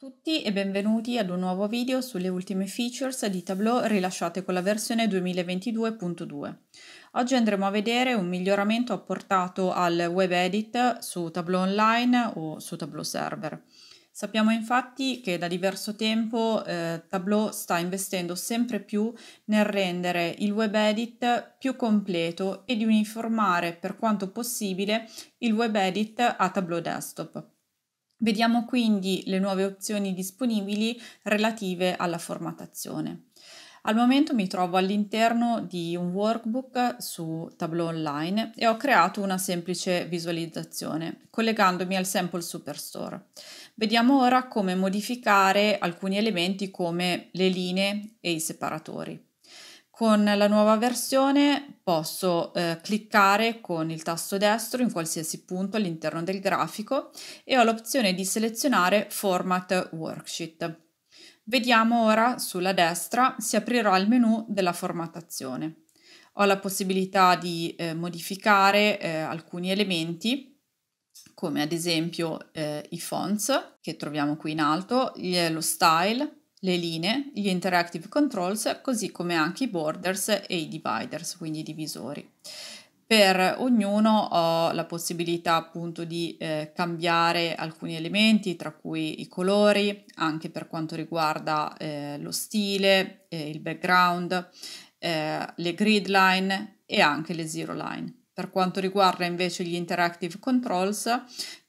tutti e benvenuti ad un nuovo video sulle ultime features di Tableau rilasciate con la versione 2022.2. Oggi andremo a vedere un miglioramento apportato al web edit su Tableau Online o su Tableau Server. Sappiamo infatti che da diverso tempo eh, Tableau sta investendo sempre più nel rendere il web edit più completo e di uniformare per quanto possibile il web edit a Tableau Desktop. Vediamo quindi le nuove opzioni disponibili relative alla formattazione. Al momento mi trovo all'interno di un workbook su Tableau Online e ho creato una semplice visualizzazione collegandomi al Sample Superstore. Vediamo ora come modificare alcuni elementi come le linee e i separatori. Con la nuova versione posso eh, cliccare con il tasto destro in qualsiasi punto all'interno del grafico e ho l'opzione di selezionare Format Worksheet. Vediamo ora sulla destra si aprirà il menu della formattazione. Ho la possibilità di eh, modificare eh, alcuni elementi come ad esempio eh, i fonts che troviamo qui in alto, eh, lo style, le linee, gli interactive controls, così come anche i borders e i dividers, quindi i divisori. Per ognuno ho la possibilità appunto di eh, cambiare alcuni elementi, tra cui i colori, anche per quanto riguarda eh, lo stile, eh, il background, eh, le grid line e anche le zero line. Per quanto riguarda invece gli interactive controls,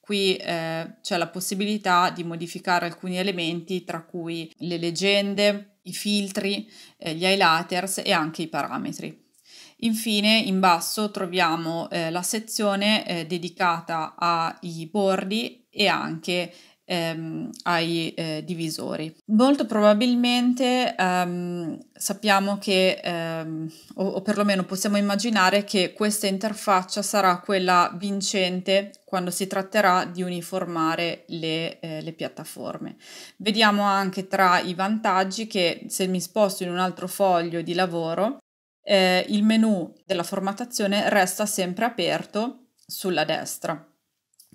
Qui eh, c'è la possibilità di modificare alcuni elementi, tra cui le leggende, i filtri, eh, gli highlighters e anche i parametri. Infine in basso troviamo eh, la sezione eh, dedicata ai bordi e anche ehm, ai eh, divisori. Molto probabilmente ehm, sappiamo che, ehm, o, o perlomeno possiamo immaginare che questa interfaccia sarà quella vincente quando si tratterà di uniformare le, eh, le, piattaforme. Vediamo anche tra i vantaggi che se mi sposto in un altro foglio di lavoro, eh, il menu della formattazione resta sempre aperto sulla destra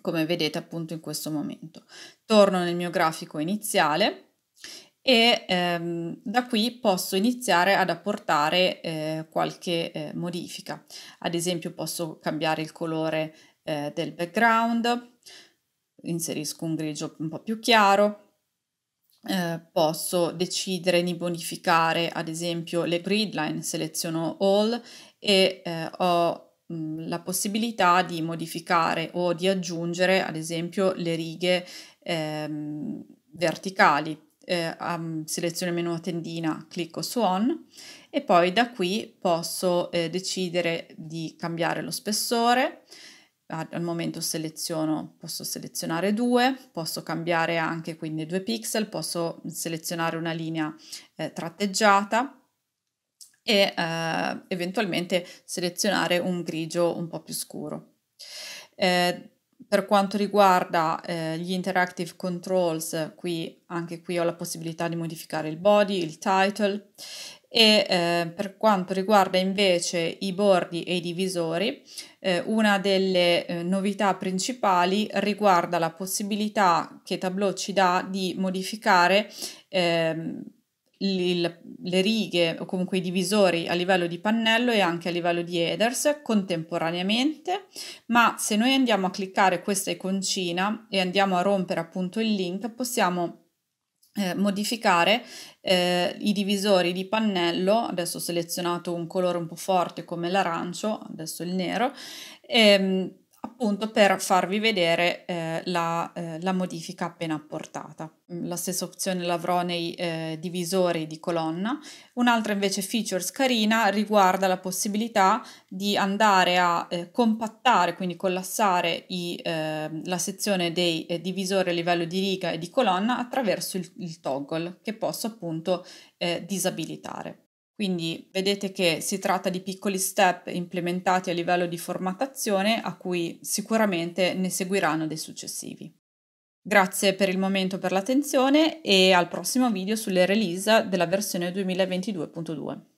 come vedete appunto in questo momento. Torno nel mio grafico iniziale e ehm, da qui posso iniziare ad apportare eh, qualche eh, modifica. Ad esempio posso cambiare il colore eh, del background, inserisco un grigio un po' più chiaro, eh, posso decidere di modificare ad esempio le gridline, seleziono all e eh, ho la possibilità di modificare o di aggiungere ad esempio le righe ehm, verticali. Eh, um, seleziono il menu a tendina, clicco su on e poi da qui posso eh, decidere di cambiare lo spessore. Al, al momento seleziono, posso selezionare due, posso cambiare anche quindi due pixel, posso selezionare una linea eh, tratteggiata e eh, eventualmente selezionare un grigio un po' più scuro. Eh, per quanto riguarda eh, gli interactive controls, qui, anche qui ho la possibilità di modificare il body, il title e eh, per quanto riguarda invece i bordi e i divisori, eh, una delle eh, novità principali riguarda la possibilità che Tableau ci dà di modificare ehm, il, le righe o comunque i divisori a livello di pannello e anche a livello di headers contemporaneamente, ma se noi andiamo a cliccare questa iconcina e andiamo a rompere appunto il link, possiamo eh, modificare eh, i divisori di pannello, adesso ho selezionato un colore un po' forte come l'arancio, adesso il nero, ehm, appunto per farvi vedere eh, la, eh, la, modifica appena apportata. Mm, la stessa opzione l'avrò nei eh, divisori di colonna. Un'altra invece features carina riguarda la possibilità di andare a eh, compattare, quindi collassare i, ehm, la sezione dei eh, divisori a livello di riga e di colonna attraverso il, il toggle che posso appunto eh, disabilitare. Quindi vedete che si tratta di piccoli step implementati a livello di formattazione a cui sicuramente ne seguiranno dei successivi. Grazie per il momento per l'attenzione e al prossimo video sulle release della versione 2022.2.